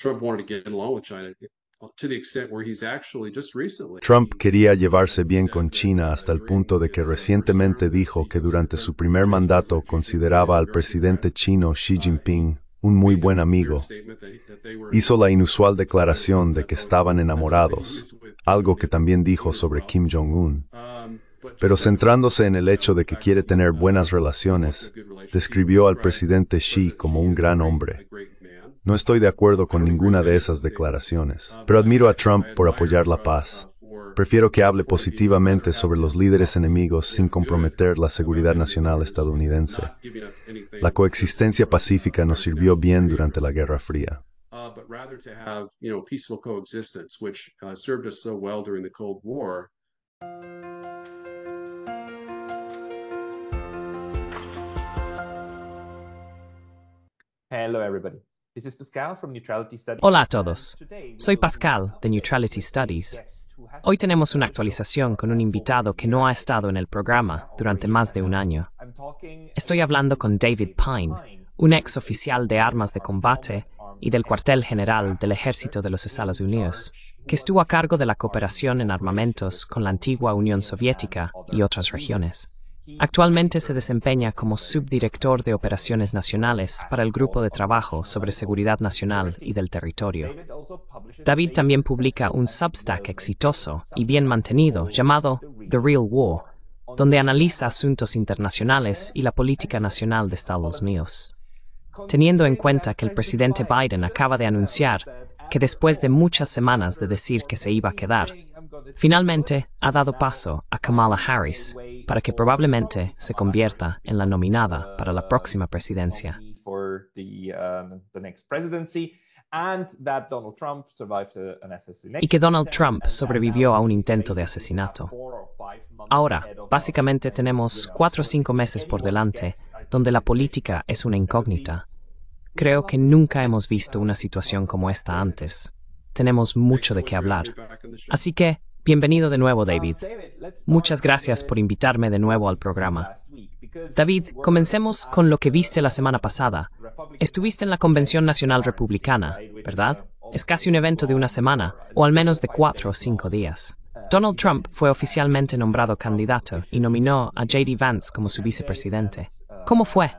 Trump quería llevarse bien con China hasta el punto de que recientemente dijo que durante su primer mandato consideraba al presidente chino Xi uh, Jinping un muy buen amigo. Hizo la inusual declaración de que estaban enamorados, algo que también dijo sobre Kim Jong-un. Um, Pero centrándose en el hecho de que quiere tener uh, buenas relaciones, describió al presidente Xi como un gran hombre no estoy de acuerdo con ninguna de esas declaraciones, pero admiro a Trump por apoyar la paz. Prefiero que hable positivamente sobre los líderes enemigos sin comprometer la seguridad nacional estadounidense. La coexistencia pacífica nos sirvió bien durante la Guerra Fría. Hello, everybody. Hola a todos. Soy Pascal de Neutrality Studies. Hoy tenemos una actualización con un invitado que no ha estado en el programa durante más de un año. Estoy hablando con David Pine, un ex oficial de armas de combate y del cuartel general del ejército de los Estados Unidos, que estuvo a cargo de la cooperación en armamentos con la antigua Unión Soviética y otras regiones. Actualmente se desempeña como subdirector de Operaciones Nacionales para el Grupo de Trabajo sobre Seguridad Nacional y del Territorio. David también publica un Substack exitoso y bien mantenido llamado The Real War, donde analiza asuntos internacionales y la política nacional de Estados Unidos. Teniendo en cuenta que el presidente Biden acaba de anunciar que después de muchas semanas de decir que se iba a quedar, Finalmente, ha dado paso a Kamala Harris para que probablemente se convierta en la nominada para la próxima presidencia. Um, y que Donald Trump sobrevivió a un intento de asesinato. Ahora, básicamente tenemos cuatro o cinco meses por delante donde la política es una incógnita. Creo que nunca hemos visto una situación como esta antes. Tenemos mucho de qué hablar. Así que, Bienvenido de nuevo, ah, David. Muchas gracias por invitarme de nuevo al programa. David, comencemos con lo que viste la semana pasada. Estuviste en la Convención Nacional Republicana, ¿verdad? Es casi un evento de una semana, o al menos de cuatro o cinco días. Uh, Donald Trump fue oficialmente nombrado candidato y nominó a JD Vance como su vicepresidente. Uh, ¿Cómo fue?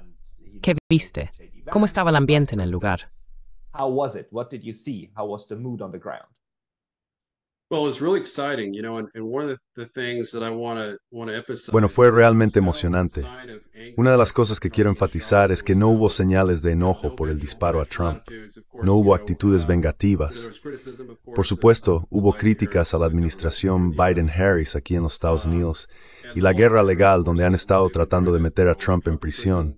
¿Qué viste? ¿Cómo estaba el ambiente en el lugar? Bueno, fue realmente emocionante. Una de las cosas que quiero enfatizar es que no hubo señales de enojo por el disparo a Trump. No hubo actitudes uh, vengativas. Por supuesto, hubo críticas a la administración Biden-Harris aquí en los Estados uh, Unidos y la guerra legal donde han estado tratando de meter a Trump en prisión. Uh,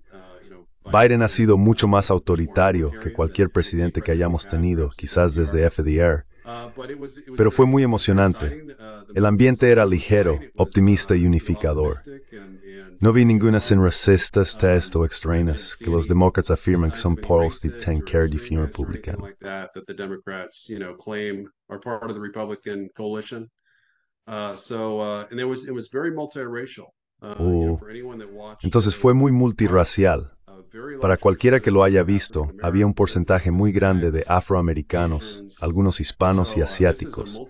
Biden ha sido mucho más autoritario que cualquier presidente que hayamos tenido, quizás desde FDR pero fue muy emocionante. El ambiente era ligero, optimista y unificador. No vi ninguna sin racistas, test o extrañas que los demócratas afirman que son polos de care de un republicano. Entonces fue muy multiracial. Para cualquiera que lo haya visto, había un porcentaje muy grande de afroamericanos, algunos hispanos y asiáticos.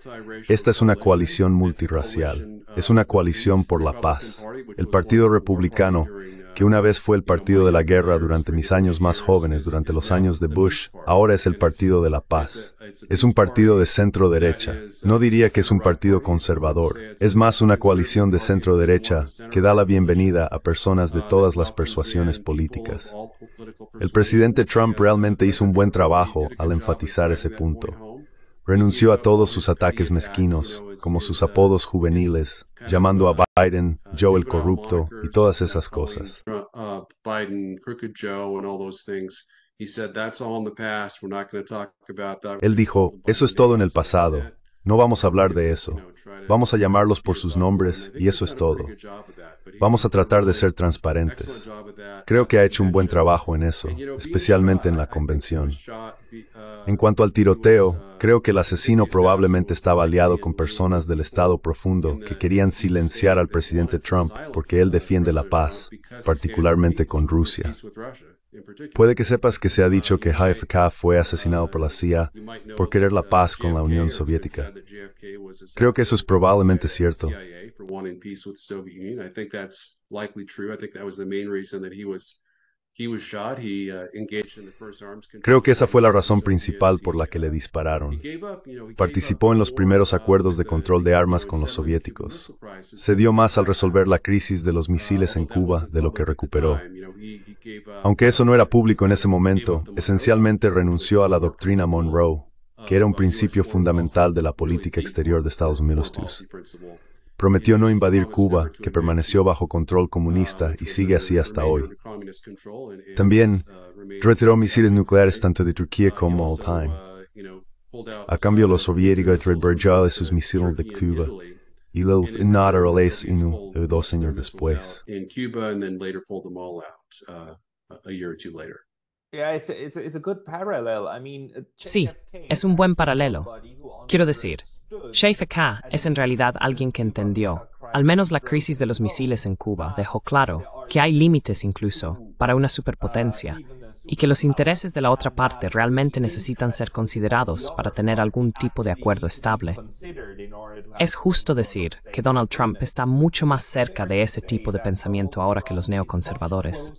Esta es una coalición multirracial. Es una coalición por la paz. El Partido Republicano que una vez fue el partido de la guerra durante mis años más jóvenes, durante los años de Bush, ahora es el partido de la paz. Es un partido de centro derecha. No diría que es un partido conservador. Es más una coalición de centro derecha que da la bienvenida a personas de todas las persuasiones políticas. El presidente Trump realmente hizo un buen trabajo al enfatizar ese punto. Renunció a todos sus ataques mezquinos, como sus apodos juveniles, llamando a Biden Joe el corrupto y todas esas cosas. Él dijo, eso es todo en el pasado. No vamos a hablar de eso. Vamos a llamarlos por sus nombres y eso es todo. Vamos a tratar de ser transparentes. Creo que ha hecho un buen trabajo en eso, especialmente en la convención. En cuanto al tiroteo, creo que el asesino probablemente estaba aliado con personas del Estado profundo que querían silenciar al presidente Trump porque él defiende la paz, particularmente con Rusia. Puede que sepas que se ha dicho que JFK fue asesinado por la CIA por querer la paz con la Unión Soviética. Creo que eso es probablemente cierto. Creo que esa fue la razón principal por la que le uh, dispararon. Participó en los primeros uh, acuerdos de control de armas con los soviéticos. Se dio más al resolver la crisis de los uh, misiles en Cuba de lo que recuperó. Aunque eso no era público en ese momento, esencialmente renunció a la doctrina Monroe, que era un principio fundamental de la política exterior de Estados Unidos. Prometió no invadir Cuba, que permaneció bajo control comunista y sigue así hasta hoy. También retiró misiles nucleares tanto de Turquía como de Time. A cambio, los soviéticos retiraron sus misiles de Cuba y los eh, dos años después. Sí, es un buen paralelo. Quiero decir, Shaifa K es en realidad alguien que entendió, al menos la crisis de los misiles en Cuba dejó claro que hay límites incluso para una superpotencia y que los intereses de la otra parte realmente necesitan ser considerados para tener algún tipo de acuerdo estable. Es justo decir que Donald Trump está mucho más cerca de ese tipo de pensamiento ahora que los neoconservadores.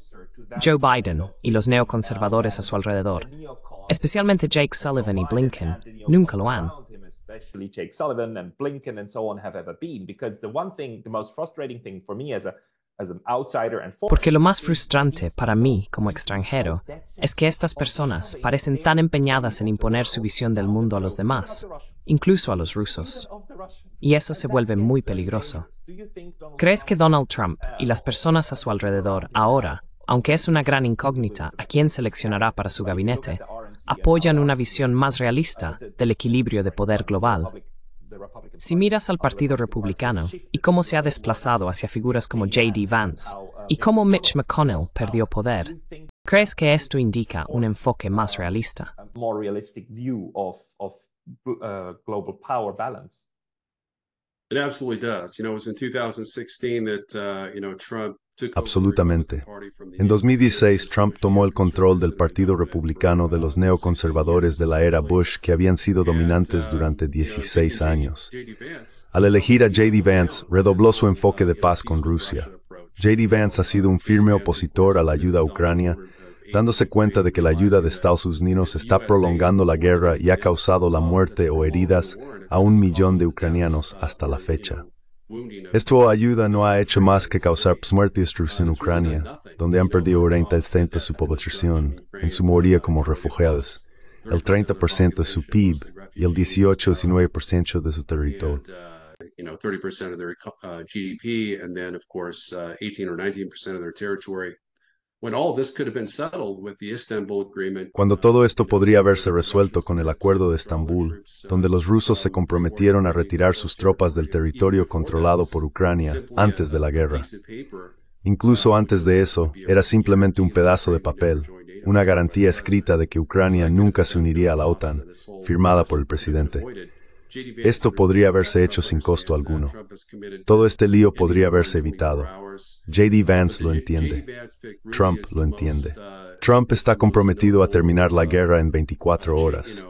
Joe Biden y los neoconservadores a su alrededor, especialmente Jake Sullivan y Blinken, nunca lo han. Sullivan Blinken so on, Porque lo más frustrante para mí como extranjero es que estas personas parecen tan empeñadas en imponer su visión del mundo a los demás, incluso a los rusos. Y eso se vuelve muy peligroso. ¿Crees que Donald Trump y las personas a su alrededor ahora, aunque es una gran incógnita a quién seleccionará para su gabinete, apoyan una visión más realista del equilibrio de poder global. Si miras al Partido Republicano y cómo se ha desplazado hacia figuras como J.D. Vance y cómo Mitch McConnell perdió poder, ¿crees que esto indica un enfoque más realista? Absolutamente. En 2016, Trump tomó el control del Partido Republicano de los neoconservadores de la era Bush que habían sido dominantes uh, durante 16 años. Al elegir a J.D. Vance, redobló su enfoque de paz con Rusia. J.D. Vance ha sido un firme opositor a la ayuda a Ucrania, uh, dándose cuenta de que la ayuda de Estados Unidos está prolongando la guerra y ha causado la muerte o heridas a un millón de ucranianos uh, hasta la fecha. Esto ayuda no ha hecho más que causar pues, muerte y destrucción en Ucrania, donde han perdido 30% de su población, en su mayoría como refugiados, el 30% de su PIB y el 18-19% de su territorio. Cuando todo esto podría haberse resuelto con el Acuerdo de Estambul, donde los rusos se comprometieron a retirar sus tropas del territorio controlado por Ucrania antes de la guerra. Incluso antes de eso, era simplemente un pedazo de papel, una garantía escrita de que Ucrania nunca se uniría a la OTAN, firmada por el presidente. Esto podría haberse hecho sin costo alguno. Todo este lío podría haberse evitado. JD Vance lo entiende. Trump lo entiende. Trump está comprometido a terminar la guerra en 24 horas.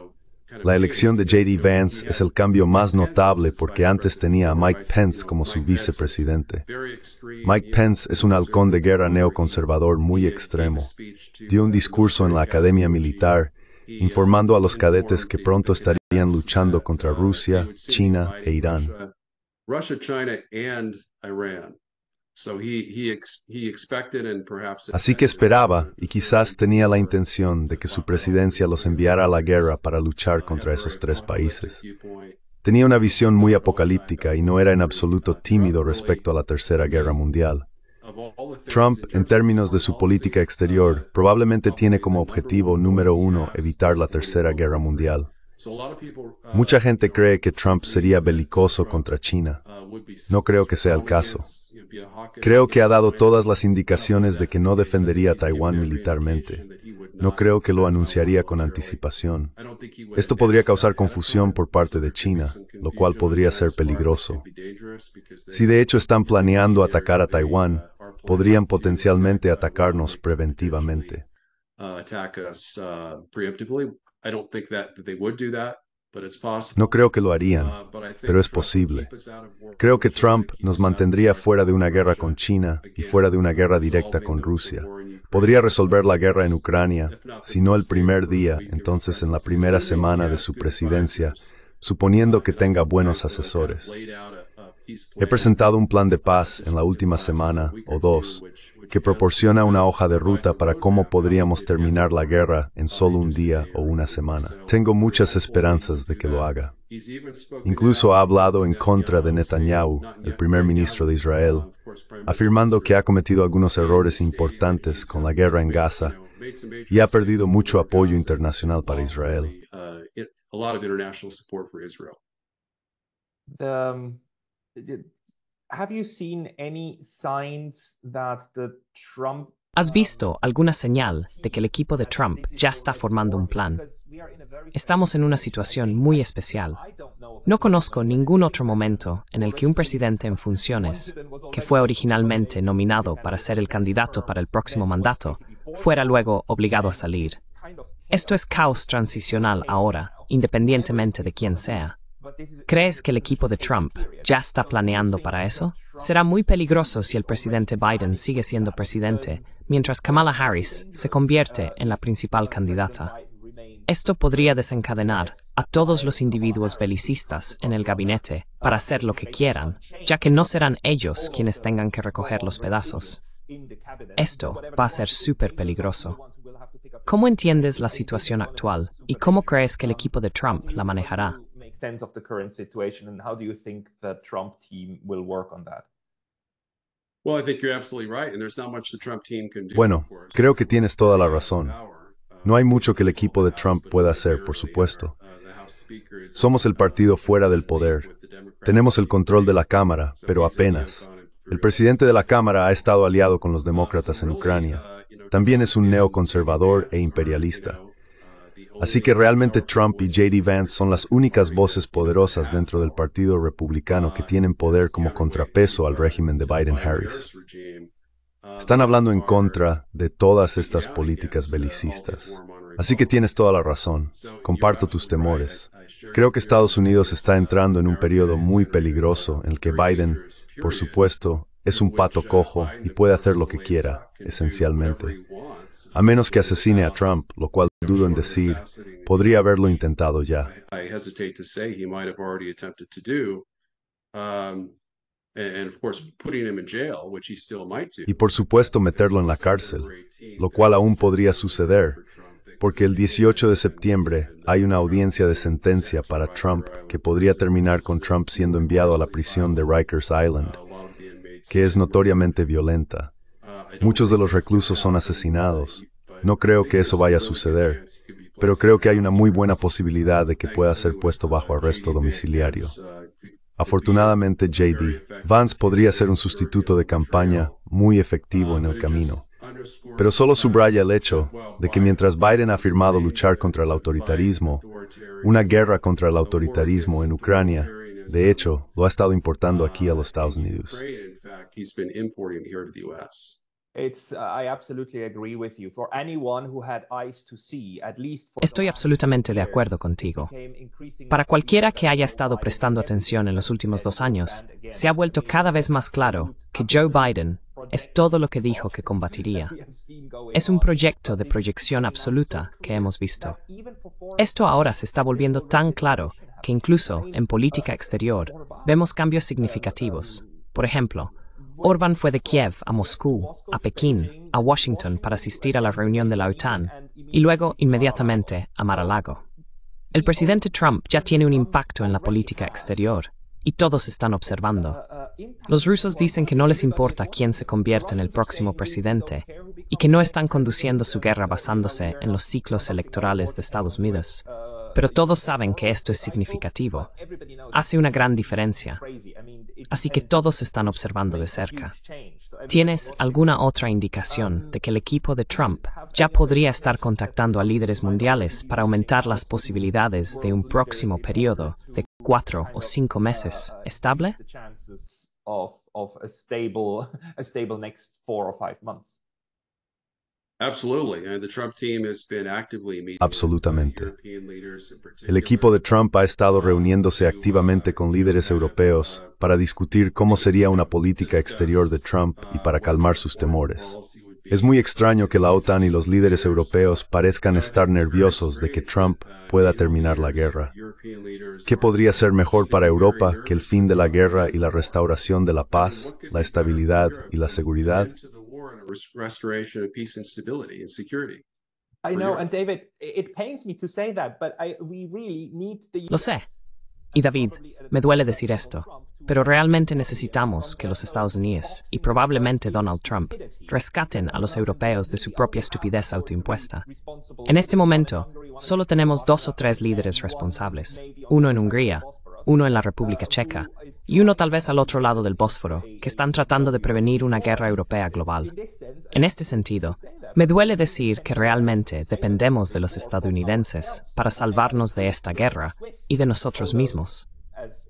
La elección de JD Vance es el cambio más notable porque antes tenía a Mike Pence como su vicepresidente. Mike Pence es un halcón de guerra neoconservador muy extremo. Dio un discurso en la Academia Militar informando a los cadetes que pronto estarían luchando contra Rusia, China e Irán. Así que esperaba y quizás tenía la intención de que su presidencia los enviara a la guerra para luchar contra esos tres países. Tenía una visión muy apocalíptica y no era en absoluto tímido respecto a la Tercera Guerra Mundial. Trump, en términos de su política exterior, probablemente tiene como objetivo número uno evitar la Tercera Guerra Mundial. Mucha gente cree que Trump sería belicoso contra China. No creo que sea el caso. Creo que ha dado todas las indicaciones de que no defendería a Taiwán militarmente. No creo que lo anunciaría con anticipación. Esto podría causar confusión por parte de China, lo cual podría ser peligroso. Si de hecho están planeando atacar a Taiwán, podrían potencialmente atacarnos preventivamente. Uh, uh, no creo que lo harían, uh, pero es posible. Creo que Trump nos mantendría fuera de una guerra con China y fuera de una guerra directa con Rusia. Podría resolver la guerra en Ucrania, si no el primer día, entonces en la primera semana de su presidencia, suponiendo que tenga buenos asesores. He presentado un plan de paz en la última semana o dos que proporciona una hoja de ruta para cómo podríamos terminar la guerra en solo un día o una semana. Tengo muchas esperanzas de que lo haga. Incluso ha hablado en contra de Netanyahu, el primer ministro de Israel, afirmando que ha cometido algunos errores importantes con la guerra en Gaza y ha perdido mucho apoyo internacional para Israel. Uh, ¿Has visto alguna señal de que el equipo de Trump ya está formando un plan? Estamos en una situación muy especial. No conozco ningún otro momento en el que un presidente en funciones, que fue originalmente nominado para ser el candidato para el próximo mandato, fuera luego obligado a salir. Esto es caos transicional ahora, independientemente de quién sea. ¿Crees que el equipo de Trump ya está planeando para eso? Será muy peligroso si el presidente Biden sigue siendo presidente mientras Kamala Harris se convierte en la principal candidata. Esto podría desencadenar a todos los individuos belicistas en el gabinete para hacer lo que quieran, ya que no serán ellos quienes tengan que recoger los pedazos. Esto va a ser súper peligroso. ¿Cómo entiendes la situación actual y cómo crees que el equipo de Trump la manejará? Bueno, creo que tienes toda la razón. No hay mucho que el equipo de Trump pueda hacer, por supuesto. Somos el partido fuera del poder. Tenemos el control de la Cámara, pero apenas. El presidente de la Cámara ha estado aliado con los demócratas en Ucrania. También es un neoconservador e imperialista. Así que realmente Trump y JD Vance son las únicas voces poderosas dentro del Partido Republicano que tienen poder como contrapeso al régimen de Biden-Harris. Están hablando en contra de todas estas políticas belicistas. Así que tienes toda la razón. Comparto tus temores. Creo que Estados Unidos está entrando en un periodo muy peligroso en el que Biden, por supuesto, es un pato cojo y puede hacer lo que quiera, esencialmente. A menos que asesine a Trump, lo cual dudo en decir, podría haberlo intentado ya. Y por supuesto meterlo en la cárcel, lo cual aún podría suceder, porque el 18 de septiembre hay una audiencia de sentencia para Trump que podría terminar con Trump siendo enviado a la prisión de Rikers Island que es notoriamente violenta. Muchos de los reclusos son asesinados. No creo que eso vaya a suceder, pero creo que hay una muy buena posibilidad de que pueda ser puesto bajo arresto domiciliario. Afortunadamente, JD, Vance podría ser un sustituto de campaña muy efectivo en el camino. Pero solo subraya el hecho de que mientras Biden ha afirmado luchar contra el autoritarismo, una guerra contra el autoritarismo en Ucrania de hecho, lo ha estado importando aquí a los Estados uh, Unidos. Estoy absolutamente de acuerdo contigo. Para cualquiera que haya estado prestando atención en los últimos dos años, se ha vuelto cada vez más claro que Joe Biden es todo lo que dijo que combatiría. Es un proyecto de proyección absoluta que hemos visto. Esto ahora se está volviendo tan claro que incluso en política exterior vemos cambios significativos. Por ejemplo, Orbán fue de Kiev a Moscú, a Pekín, a Washington para asistir a la reunión de la OTAN y luego inmediatamente a Mar-a-Lago. El presidente Trump ya tiene un impacto en la política exterior y todos están observando. Los rusos dicen que no les importa quién se convierta en el próximo presidente y que no están conduciendo su guerra basándose en los ciclos electorales de Estados Unidos. Pero todos saben que esto es significativo. Hace una gran diferencia. Así que todos están observando de cerca. ¿Tienes alguna otra indicación de que el equipo de Trump ya podría estar contactando a líderes mundiales para aumentar las posibilidades de un próximo periodo de cuatro o cinco meses estable? Absolutamente. El equipo de Trump ha estado uh, reuniéndose activamente con líderes europeos uh, para discutir cómo sería una política exterior de Trump y para uh, calmar sus temores. Es muy extraño que la OTAN y los líderes europeos parezcan estar nerviosos de que Trump pueda terminar la guerra. ¿Qué podría ser mejor para Europa que el fin de la guerra y la restauración de la paz, la estabilidad y la seguridad? a restoration of peace and stability and security. I Lo sé. Y David, me duele decir esto, pero realmente necesitamos que los Estados Unidos y probablemente Donald Trump rescaten a los europeos de su propia estupidez autoimpuesta. En este momento, solo tenemos dos o tres líderes responsables, uno en Hungría uno en la República Checa y uno tal vez al otro lado del Bósforo, que están tratando de prevenir una guerra europea global. En este sentido, me duele decir que realmente dependemos de los estadounidenses para salvarnos de esta guerra y de nosotros mismos.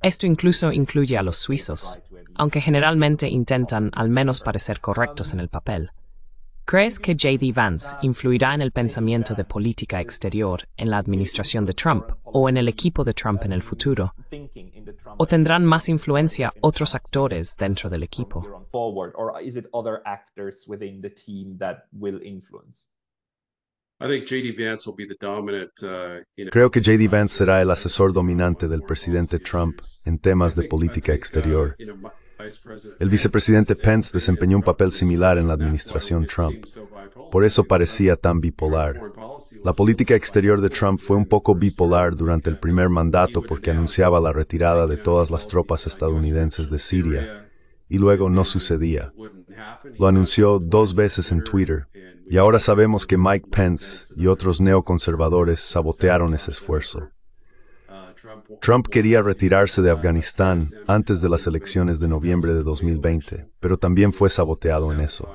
Esto incluso incluye a los suizos, aunque generalmente intentan al menos parecer correctos en el papel. ¿Crees que JD Vance influirá en el pensamiento de política exterior en la administración de Trump o en el equipo de Trump en el futuro? ¿O tendrán más influencia otros actores dentro del equipo? Creo que JD Vance será el asesor dominante del presidente Trump en temas de política exterior. El vicepresidente Pence desempeñó un papel similar en la administración Trump. Por eso parecía tan bipolar. La política exterior de Trump fue un poco bipolar durante el primer mandato porque anunciaba la retirada de todas las tropas estadounidenses de Siria y luego no sucedía. Lo anunció dos veces en Twitter y ahora sabemos que Mike Pence y otros neoconservadores sabotearon ese esfuerzo. Trump quería retirarse de Afganistán antes de las elecciones de noviembre de 2020, pero también fue saboteado en eso.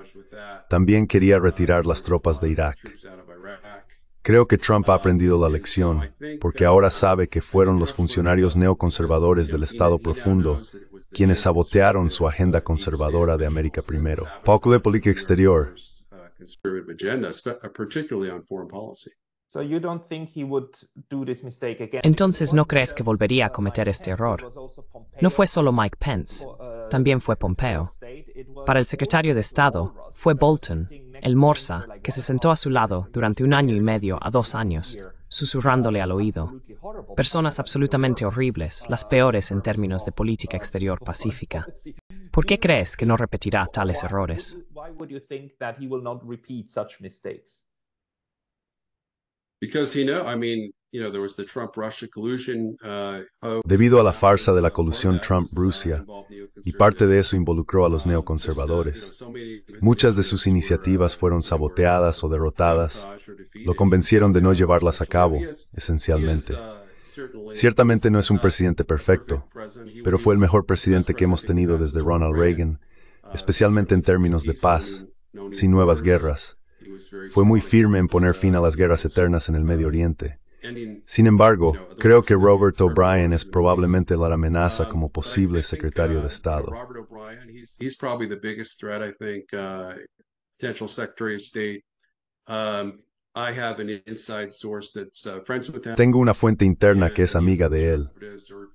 También quería retirar las tropas de Irak. Creo que Trump ha aprendido la lección, porque ahora sabe que fueron los funcionarios neoconservadores del Estado profundo quienes sabotearon su agenda conservadora de América primero. Poco de política exterior. Entonces no crees que volvería a cometer este error. No fue solo Mike Pence, también fue Pompeo. Para el secretario de Estado fue Bolton, el Morsa, que se sentó a su lado durante un año y medio a dos años, susurrándole al oído. Personas absolutamente horribles, las peores en términos de política exterior pacífica. ¿Por qué crees que no repetirá tales errores? Debido a la farsa de la colusión uh, Trump-Rusia, y parte de eso involucró a los uh, neoconservadores, muchas de sus uh, iniciativas fueron saboteadas o derrotadas, lo convencieron de no llevarlas a cabo, esencialmente. Ciertamente no es un presidente perfecto, pero fue el mejor presidente que hemos tenido desde Ronald Reagan, especialmente en términos de paz, sin nuevas guerras, fue muy firme en poner fin a las guerras eternas en el Medio Oriente. Sin embargo, creo que Robert O'Brien es probablemente la amenaza como posible secretario de Estado. Uh, um, uh, Tengo una fuente interna que es amiga de él.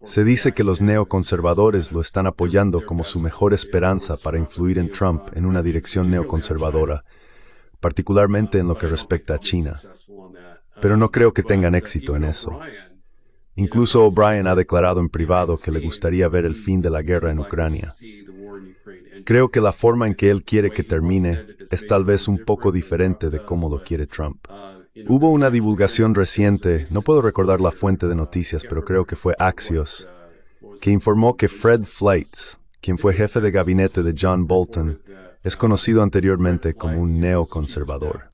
Se dice que los neoconservadores lo están apoyando como su mejor esperanza para influir en Trump en una dirección neoconservadora particularmente en lo que respecta a China. Pero no creo que tengan éxito en eso. Incluso O'Brien ha declarado en privado que le gustaría ver el fin de la guerra en Ucrania. Creo que la forma en que él quiere que termine es tal vez un poco diferente de cómo lo quiere Trump. Hubo una divulgación reciente, no puedo recordar la fuente de noticias, pero creo que fue Axios, que informó que Fred Flights, quien fue jefe de gabinete de John Bolton, es conocido anteriormente como un neoconservador.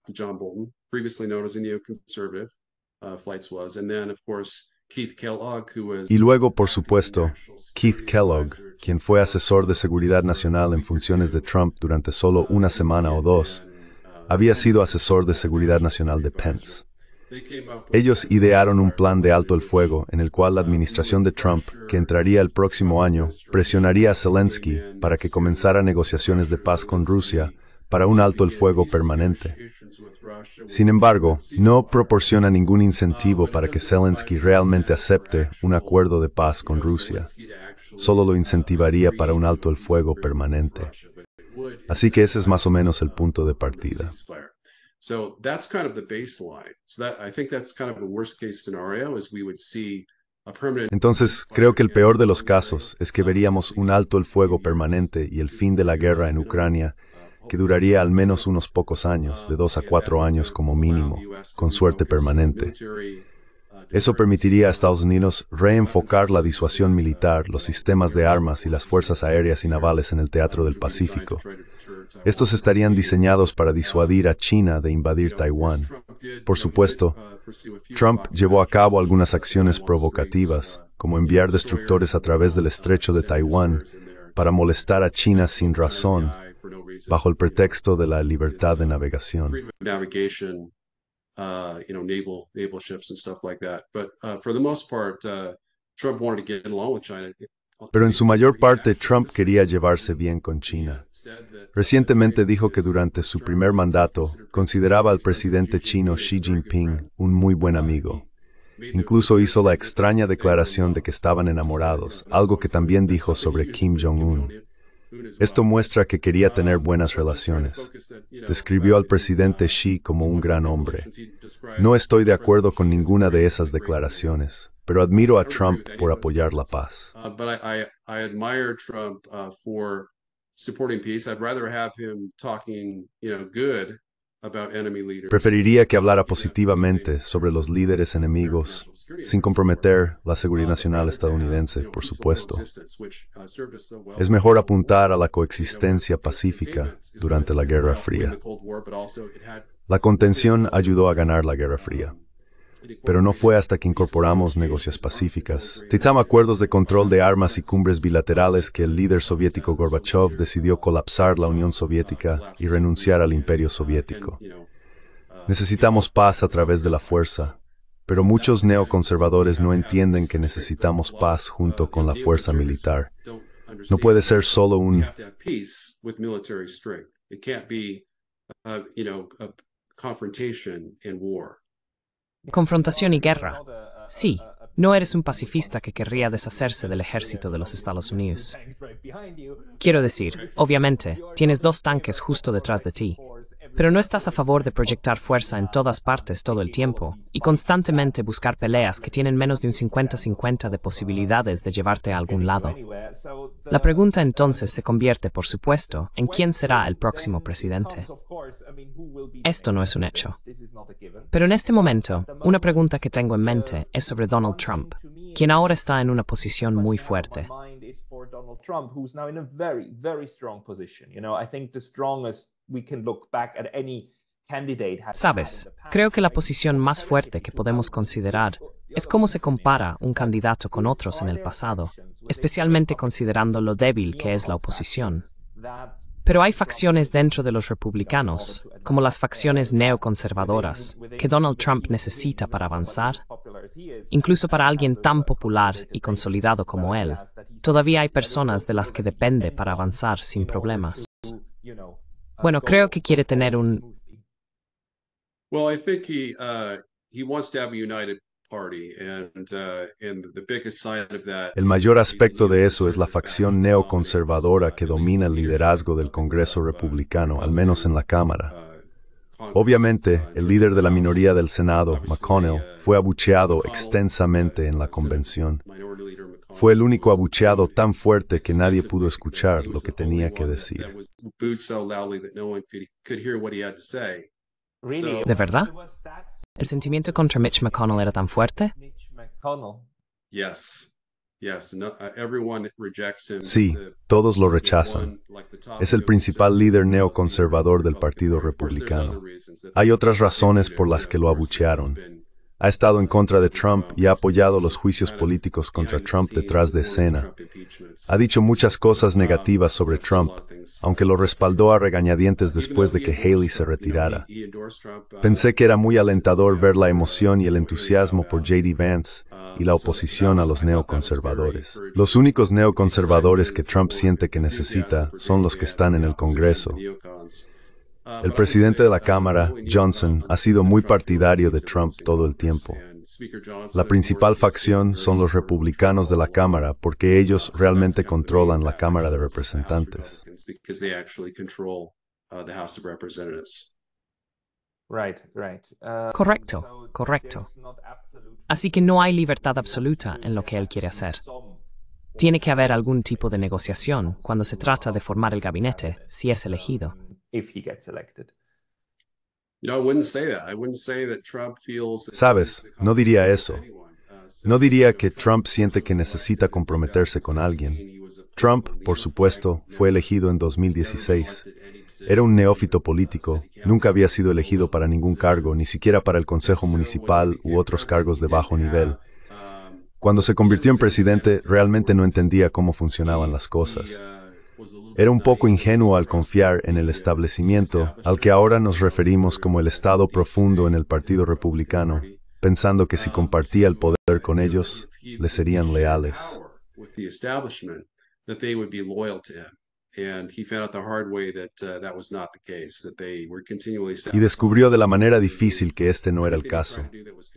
y luego, por supuesto, Keith Kellogg, quien fue asesor de seguridad nacional en funciones de Trump durante solo una semana o dos, uh, había sido asesor de seguridad nacional de Pence. Ellos idearon un plan de alto el fuego en el cual la administración de Trump, que entraría el próximo año, presionaría a Zelensky para que comenzara negociaciones de paz con Rusia para un alto el fuego permanente. Sin embargo, no proporciona ningún incentivo para que Zelensky realmente acepte un acuerdo de paz con Rusia. Solo lo incentivaría para un alto el fuego permanente. Así que ese es más o menos el punto de partida. Entonces, creo que el peor de los casos uh, es que veríamos un alto el fuego permanente y el fin de la guerra en uh, Ucrania, uh, que duraría al menos unos pocos años, de dos a cuatro años como mínimo, con suerte permanente. Eso permitiría a Estados Unidos reenfocar la disuasión militar, los sistemas de armas y las fuerzas aéreas y navales en el Teatro del Pacífico. Estos estarían diseñados para disuadir a China de invadir Taiwán. Por supuesto, Trump llevó a cabo algunas acciones provocativas, como enviar destructores a través del estrecho de Taiwán para molestar a China sin razón, bajo el pretexto de la libertad de navegación. Pero en su mayor parte, Trump quería llevarse bien con China. Recientemente dijo que durante su primer mandato consideraba al presidente chino Xi Jinping un muy buen amigo. Incluso hizo la extraña declaración de que estaban enamorados, algo que también dijo sobre Kim Jong-un. Esto muestra que quería tener buenas relaciones. Describió al presidente Xi como un gran hombre. No estoy de acuerdo con ninguna de esas declaraciones, pero admiro a Trump por apoyar la paz. Preferiría que hablara positivamente sobre los líderes enemigos, sin comprometer la uh, seguridad nacional uh, estadounidense, por supuesto. Uh, es mejor apuntar a la coexistencia pacífica durante la Guerra Fría. La contención ayudó a ganar la Guerra Fría. Um, pero no fue hasta que incorporamos negocias pacíficas. Tizam acuerdos de control de armas y cumbres bilaterales que el líder soviético Gorbachev decidió colapsar la Unión Soviética y renunciar al imperio soviético. Necesitamos paz a través de la fuerza, pero muchos neoconservadores no entienden que necesitamos paz junto con la fuerza militar. No puede ser solo un... Uh, confrontation and war confrontación y guerra. Sí, no eres un pacifista que querría deshacerse del ejército de los Estados Unidos. Quiero decir, obviamente, tienes dos tanques justo detrás de ti, pero no estás a favor de proyectar fuerza en todas partes todo el tiempo y constantemente buscar peleas que tienen menos de un 50-50 de posibilidades de llevarte a algún lado. La pregunta entonces se convierte, por supuesto, en quién será el próximo presidente. Esto no es un hecho. Pero en este momento, una pregunta que tengo en mente es sobre Donald Trump, quien ahora está en una posición muy fuerte. Sabes, creo que la posición más fuerte que podemos considerar es cómo se compara un candidato con otros en el pasado, especialmente considerando lo débil que es la oposición. Pero hay facciones dentro de los republicanos, como las facciones neoconservadoras, que Donald Trump necesita para avanzar. Incluso para alguien tan popular y consolidado como él, todavía hay personas de las que depende para avanzar sin problemas. Bueno, creo que quiere tener un... el mayor aspecto de eso es la uh, facción neoconservadora que domina el liderazgo del Congreso republicano, al menos en la Cámara. Uh, Obviamente, uh, el líder de la minoría del Senado, McConnell, fue abucheado extensamente en la convención. Fue el único abucheado tan fuerte que nadie pudo escuchar lo que tenía que decir. ¿De verdad? ¿El sentimiento contra Mitch McConnell era tan fuerte? Uh, sí, todos lo rechazan. Es el principal líder neoconservador del Partido Republicano. Hay otras razones por las que lo abuchearon, ha estado en contra de Trump y ha apoyado los juicios políticos contra Trump detrás de escena. Ha dicho muchas cosas negativas sobre Trump, aunque lo respaldó a regañadientes después de que Haley se retirara. Pensé que era muy alentador ver la emoción y el entusiasmo por JD Vance y la oposición a los neoconservadores. Los únicos neoconservadores que Trump siente que necesita son los que están en el Congreso. Um, el presidente de la um, Cámara, Johnson, um, ha sido muy partidario de Trump todo el tiempo. La principal facción son los republicanos de la Cámara porque ellos realmente controlan la Cámara de Representantes. Correcto, correcto. Así que no hay libertad absoluta en lo que él quiere hacer. Tiene que haber algún tipo de negociación cuando se trata de formar el gabinete, si es elegido if he gets Sabes, no diría eso. Uh, no diría que Trump siente que necesita comprometerse con alguien. Trump, por supuesto, fue elegido en 2016. Era un neófito político, nunca había sido elegido para ningún cargo, ni siquiera para el Consejo Municipal u otros cargos de bajo nivel. Um, Cuando se convirtió en presidente, realmente no entendía cómo funcionaban las cosas. Uh, era un poco ingenuo al confiar en el establecimiento al que ahora nos referimos como el Estado profundo en el Partido Republicano, pensando que si compartía el poder con ellos, le serían leales. Y descubrió de la manera difícil que este no era el caso.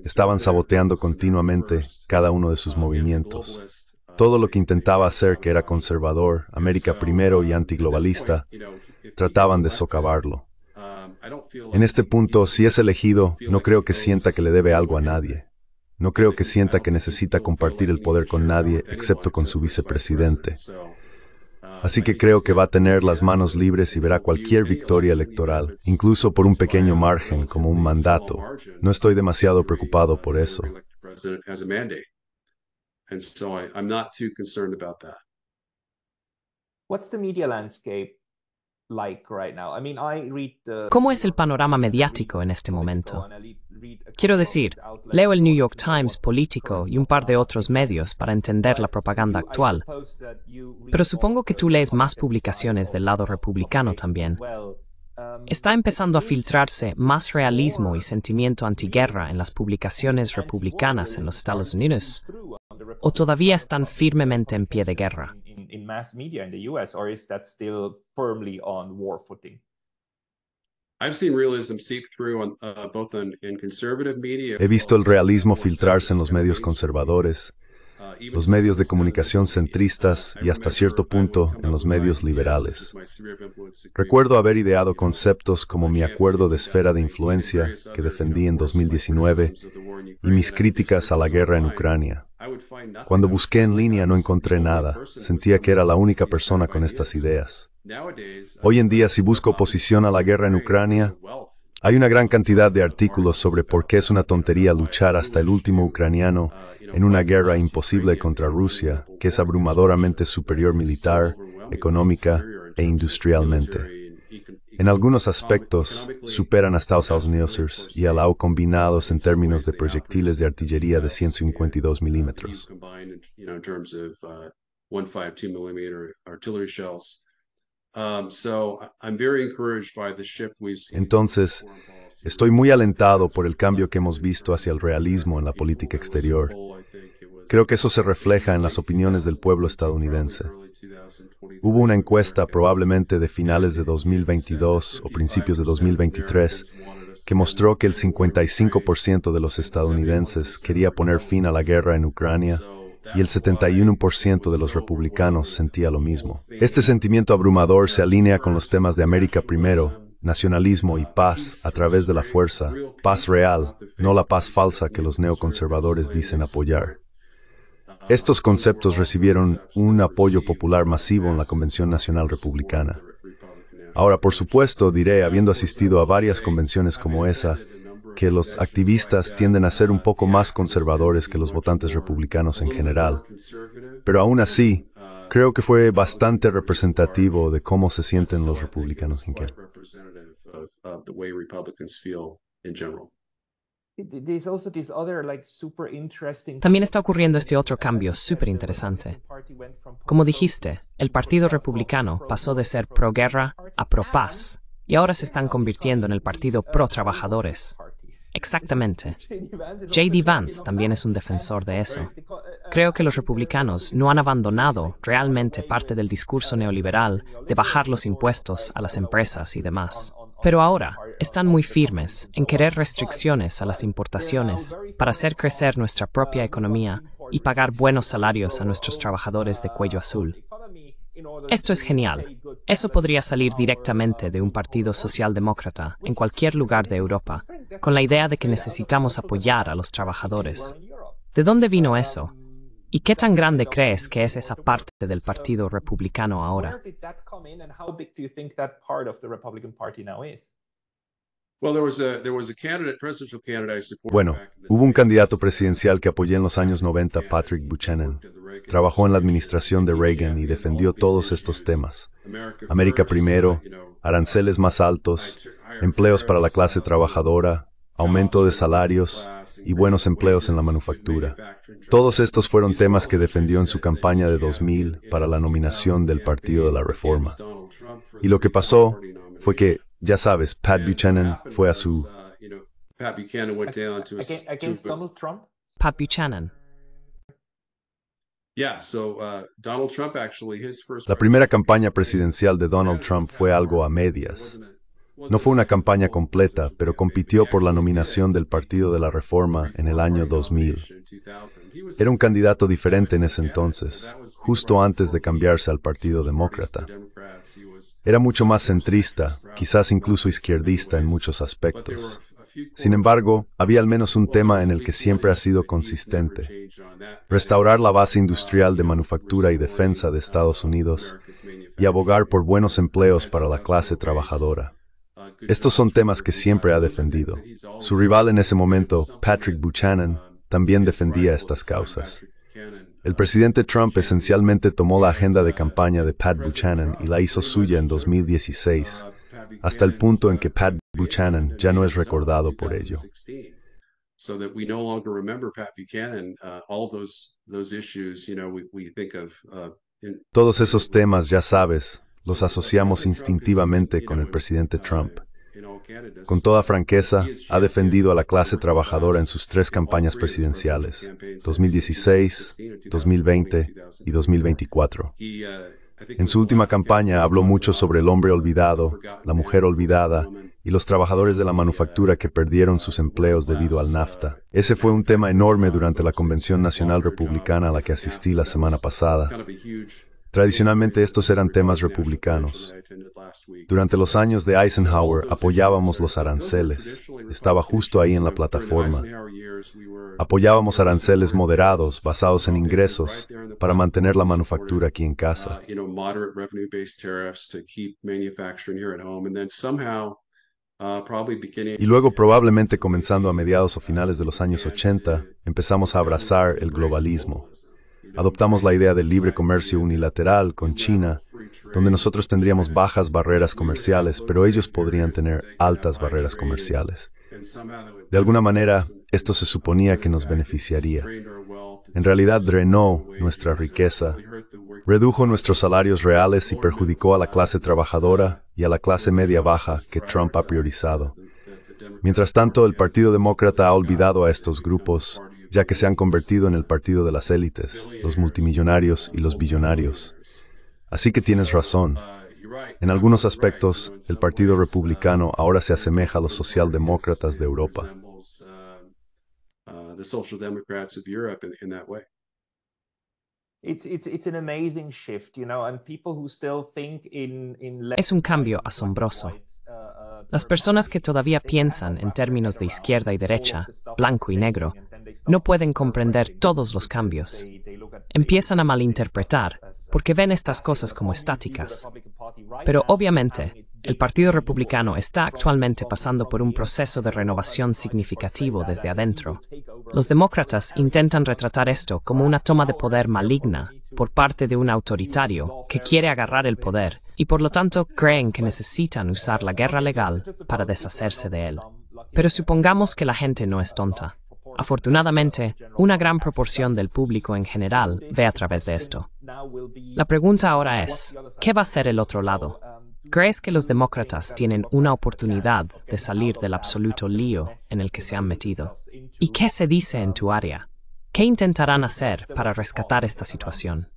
Estaban saboteando continuamente cada uno de sus uh, movimientos. Todo lo que intentaba hacer que era conservador, América primero y antiglobalista, trataban de socavarlo. Um, en este punto, si es elegido, no creo que sienta que le debe algo a nadie. No creo que sienta que necesita compartir el poder con nadie excepto con su vicepresidente. Uh, Así que creo que va a tener las manos libres y verá cualquier victoria electoral, incluso por un pequeño margen como un mandato. No estoy demasiado preocupado por eso. ¿Cómo es el panorama mediático en este momento? Quiero decir, leo el New York Times político y un par de otros medios para entender la propaganda actual, pero supongo que tú lees más publicaciones del lado republicano también. Um, Está empezando a filtrarse más realismo y sentimiento antiguerra en las publicaciones republicanas en los Estados Unidos, o todavía están firmemente en pie de guerra. He visto el realismo filtrarse en los medios conservadores, los medios de comunicación centristas y hasta cierto punto en los medios liberales. Recuerdo haber ideado conceptos como mi acuerdo de esfera de influencia que defendí en 2019 y mis críticas a la guerra en Ucrania. Cuando busqué en línea no encontré nada, sentía que era la única persona con estas ideas. Hoy en día si busco oposición a la guerra en Ucrania, hay una gran cantidad de artículos sobre por qué es una tontería luchar hasta el último ucraniano en una guerra imposible contra Rusia, que es abrumadoramente superior militar, económica e industrialmente. En algunos aspectos, superan hasta los y y Lau combinados en términos de proyectiles de artillería de 152 milímetros. Entonces, estoy muy alentado por el cambio que hemos visto hacia el realismo en la política exterior Creo que eso se refleja en las opiniones del pueblo estadounidense. Hubo una encuesta probablemente de finales de 2022 o principios de 2023 que mostró que el 55% de los estadounidenses quería poner fin a la guerra en Ucrania y el 71% de los republicanos sentía lo mismo. Este sentimiento abrumador se alinea con los temas de América primero, nacionalismo y paz a través de la fuerza, paz real, no la paz falsa que los neoconservadores dicen apoyar. Estos conceptos recibieron un apoyo popular masivo en la Convención Nacional Republicana. Ahora, por supuesto, diré, habiendo asistido a varias convenciones como esa, que los activistas tienden a ser un poco más conservadores que los votantes republicanos en general. Pero aún así, creo que fue bastante representativo de cómo se sienten los republicanos en general. También está ocurriendo este otro cambio súper interesante. Como dijiste, el Partido Republicano pasó de ser pro-guerra a pro-paz y ahora se están convirtiendo en el Partido pro-trabajadores. Exactamente. JD Vance también es un defensor de eso. Uh, uh, Creo que los uh, republicanos no han abandonado realmente parte del discurso neoliberal de bajar los impuestos a las empresas y demás. Pero ahora, están muy firmes en querer restricciones a las importaciones para hacer crecer nuestra propia economía y pagar buenos salarios a nuestros trabajadores de cuello azul. Esto es genial. Eso podría salir directamente de un partido socialdemócrata en cualquier lugar de Europa, con la idea de que necesitamos apoyar a los trabajadores. ¿De dónde vino eso? ¿Y qué tan grande crees que es esa parte del Partido Republicano ahora? Bueno, hubo un candidato presidencial que apoyé en los años 90, Patrick Buchanan. Trabajó en la administración de Reagan y defendió todos estos temas. América primero, aranceles más altos, empleos para la clase uh, trabajadora, aumento de salarios y buenos empleos en la manufactura. Todos estos fueron temas que defendió en su campaña de 2000 para la nominación del Partido de la Reforma. Y lo que pasó fue que ya sabes, Pat Buchanan fue a su... Uh, Pat Buchanan went down to against, against Donald Trump. Pat Buchanan. Uh, La primera campaña presidencial de Donald Trump fue algo a medias. No fue una campaña completa, pero compitió por la nominación del Partido de la Reforma en el año 2000. Era un candidato diferente en ese entonces, justo antes de cambiarse al Partido Demócrata. Era mucho más centrista, quizás incluso izquierdista en muchos aspectos. Sin embargo, había al menos un tema en el que siempre ha sido consistente, restaurar la base industrial de manufactura y defensa de Estados Unidos y abogar por buenos empleos para la clase trabajadora. Estos son temas que siempre ha defendido. Su rival en ese momento, Patrick Buchanan, también defendía estas causas. El presidente Trump esencialmente tomó la agenda de campaña de Pat Buchanan y la hizo suya en 2016, hasta el punto en que Pat Buchanan ya no es recordado por ello. Todos esos temas, ya sabes, los asociamos instintivamente con el presidente Trump. Con toda franqueza, ha defendido a la clase trabajadora en sus tres campañas presidenciales, 2016, 2020 y 2024. Uh, en su última campaña habló mucho sobre el hombre olvidado, la mujer olvidada y los trabajadores de la uh, manufactura que perdieron sus empleos debido al uh, NAFTA. Ese fue un tema enorme durante la Convención Nacional Republicana a la que asistí la semana pasada. Tradicionalmente estos eran temas republicanos. Durante los años de Eisenhower apoyábamos los aranceles. Estaba justo ahí en la plataforma. Apoyábamos aranceles moderados basados en ingresos para mantener la manufactura aquí en casa. Uh, uh, y luego, probablemente comenzando a mediados o finales de los años 80, empezamos a abrazar el globalismo adoptamos la idea del libre comercio unilateral con China, donde nosotros tendríamos bajas barreras comerciales, pero ellos podrían tener altas barreras comerciales. De alguna manera, esto se suponía que nos beneficiaría. En realidad drenó nuestra riqueza, redujo nuestros salarios reales y perjudicó a la clase trabajadora y a la clase media baja que Trump ha priorizado. Mientras tanto, el Partido Demócrata ha olvidado a estos grupos ya que se han convertido en el partido de las élites, los multimillonarios y los billonarios. Así que tienes razón. En algunos aspectos, el Partido Republicano ahora se asemeja a los socialdemócratas de Europa. Es un cambio asombroso. Uh, uh, las personas que todavía piensan en términos de izquierda y derecha, blanco y negro, no pueden comprender todos los cambios. Empiezan a malinterpretar porque ven estas cosas como estáticas. Pero obviamente, el Partido Republicano está actualmente pasando por un proceso de renovación significativo desde adentro. Los demócratas intentan retratar esto como una toma de poder maligna por parte de un autoritario que quiere agarrar el poder y por lo tanto creen que necesitan usar la guerra legal para deshacerse de él. Pero supongamos que la gente no es tonta. Afortunadamente, una gran proporción del público en general ve a través de esto. La pregunta ahora es, ¿qué va a ser el otro lado? ¿Crees que los demócratas tienen una oportunidad de salir del absoluto lío en el que se han metido? ¿Y qué se dice en tu área? ¿Qué intentarán hacer para rescatar esta situación?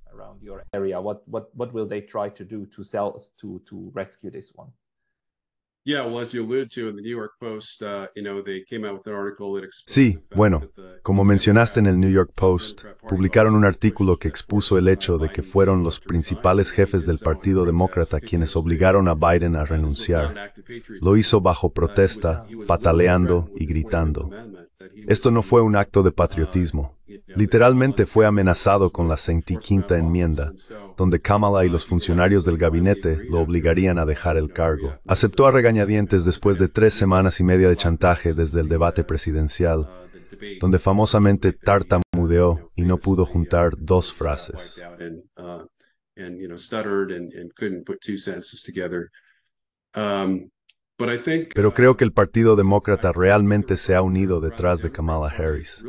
Sí, bueno, como mencionaste en el New York Post, publicaron un artículo que expuso el hecho de que fueron los principales jefes del Partido Demócrata quienes obligaron a Biden a renunciar. Lo hizo bajo protesta, pataleando y gritando. Esto no fue un acto de uh, patriotismo, Literalmente fue amenazado con la 65 enmienda, donde Kamala y los funcionarios del gabinete lo obligarían a dejar el cargo. Aceptó a regañadientes después de tres semanas y media de chantaje desde el debate presidencial, donde famosamente tartamudeó y no pudo juntar dos frases. Pero creo que el Partido Demócrata realmente se ha unido detrás de Kamala Harris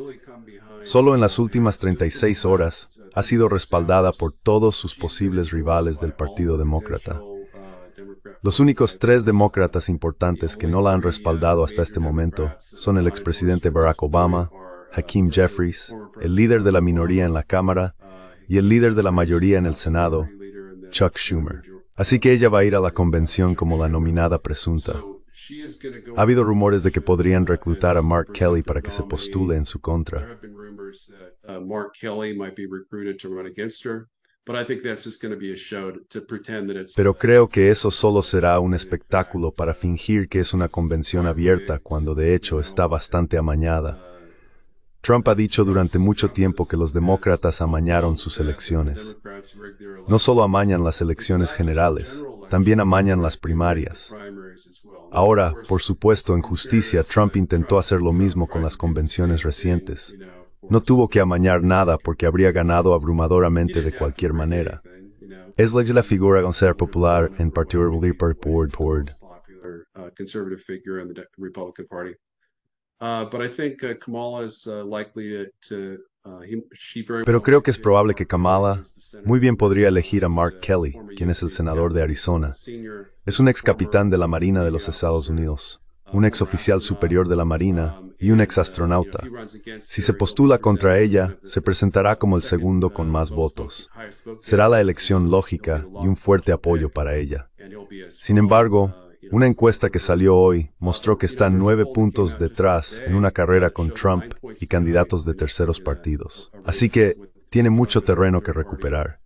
solo en las últimas 36 horas ha sido respaldada por todos sus posibles rivales del Partido Demócrata. Los únicos tres demócratas importantes que no la han respaldado hasta este momento son el expresidente Barack Obama, Hakeem Jeffries, el líder de la minoría en la Cámara y el líder de la mayoría en el Senado, Chuck Schumer. Así que ella va a ir a la convención como la nominada presunta. Ha habido rumores de que podrían reclutar a Mark Kelly para que se postule en su contra. Uh, Mark Kelly might be recruited to run against her. Pero creo que eso solo será un espectáculo para fingir que es una convención abierta cuando de hecho está bastante uh, amañada. Trump ha dicho durante mucho tiempo que los demócratas amañaron sus elecciones. No solo amañan las elecciones generales, también amañan las primarias. Ahora, por supuesto, en justicia, Trump intentó hacer lo mismo con las convenciones recientes. No tuvo que amañar nada porque habría ganado abrumadoramente de cualquier manera. Es la, la figura conservadora popular en Partido Popular conservative figure Pero creo que es probable que Kamala muy bien podría elegir a Mark Kelly, quien es el senador de Arizona. Es un ex capitán de la Marina de los Estados Unidos un exoficial superior de la Marina y un exastronauta. Si se postula contra ella, se presentará como el segundo con más votos. Será la elección lógica y un fuerte apoyo para ella. Sin embargo, una encuesta que salió hoy mostró que está nueve puntos detrás en una carrera con Trump y candidatos de terceros partidos. Así que tiene mucho terreno que recuperar.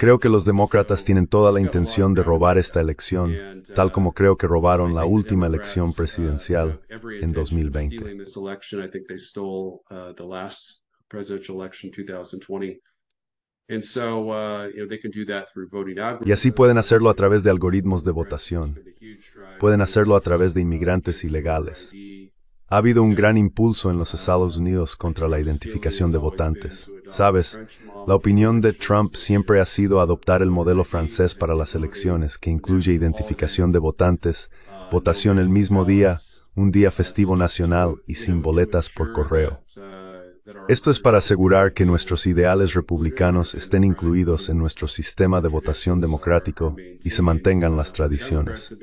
Creo que los demócratas tienen toda la intención de robar esta elección, tal como creo que robaron la última elección presidencial en 2020. Uh, uh, y así pueden hacerlo a través de algoritmos de votación. Pueden hacerlo a través de inmigrantes ilegales. Ha habido un gran impulso en los Estados Unidos contra la identificación de votantes. Sabes, la opinión de Trump siempre ha sido adoptar el modelo francés para las elecciones, que incluye identificación de votantes, votación el mismo día, un día festivo nacional y sin boletas por correo. Esto es para asegurar que nuestros ideales republicanos estén incluidos en nuestro sistema de votación democrático y se mantengan las tradiciones.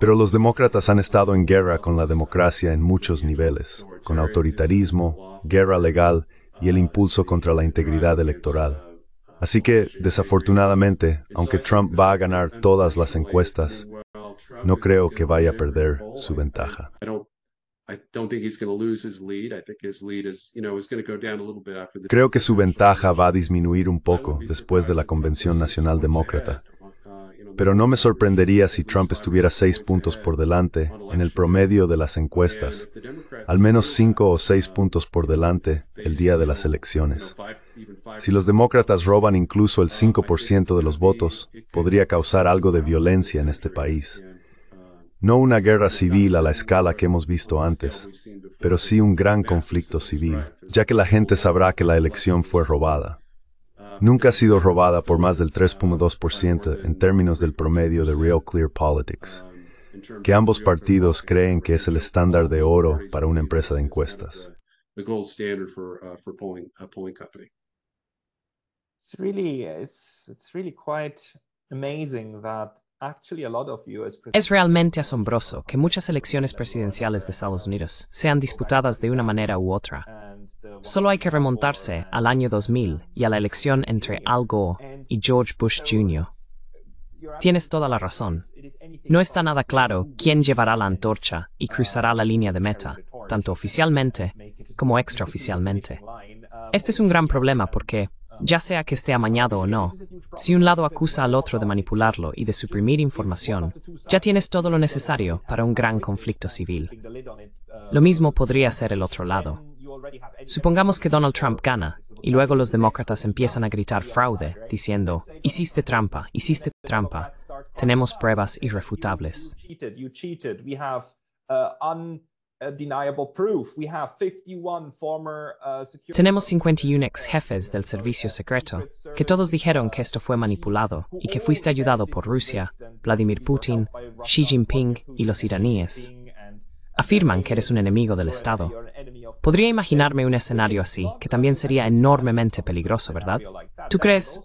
Pero los demócratas han estado en guerra con la democracia en muchos niveles, con autoritarismo, guerra legal y el impulso contra la integridad electoral. Así que, desafortunadamente, aunque Trump va a ganar todas las encuestas, no creo que vaya a perder su ventaja. Creo que su ventaja va a disminuir un poco después de la Convención Nacional Demócrata pero no me sorprendería si Trump estuviera seis puntos por delante en el promedio de las encuestas, al menos cinco o seis puntos por delante el día de las elecciones. Si los demócratas roban incluso el 5% de los votos, podría causar algo de violencia en este país. No una guerra civil a la escala que hemos visto antes, pero sí un gran conflicto civil, ya que la gente sabrá que la elección fue robada nunca ha sido robada por más del 3.2% en términos del promedio de Real Clear Politics, que ambos partidos creen que es el estándar de oro para una empresa de encuestas. es realmente asombroso que muchas elecciones presidenciales de Estados Unidos sean disputadas de una manera u otra Solo hay que remontarse al año 2000 y a la elección entre Al Gore y George Bush Jr. Tienes toda la razón. No está nada claro quién llevará la antorcha y cruzará la línea de meta, tanto oficialmente como extraoficialmente. Este es un gran problema porque, ya sea que esté amañado o no, si un lado acusa al otro de manipularlo y de suprimir información, ya tienes todo lo necesario para un gran conflicto civil. Lo mismo podría ser el otro lado. Supongamos que Donald Trump gana y luego los demócratas empiezan a gritar fraude, diciendo, hiciste trampa, hiciste trampa. Tenemos pruebas irrefutables. Tenemos 51 ex jefes del servicio secreto que todos dijeron que esto fue manipulado y que fuiste ayudado por Rusia, Vladimir Putin, Xi Jinping y los iraníes. Afirman que eres un enemigo del Estado. Podría imaginarme un escenario así, que también sería enormemente peligroso, ¿verdad? ¿Tú crees?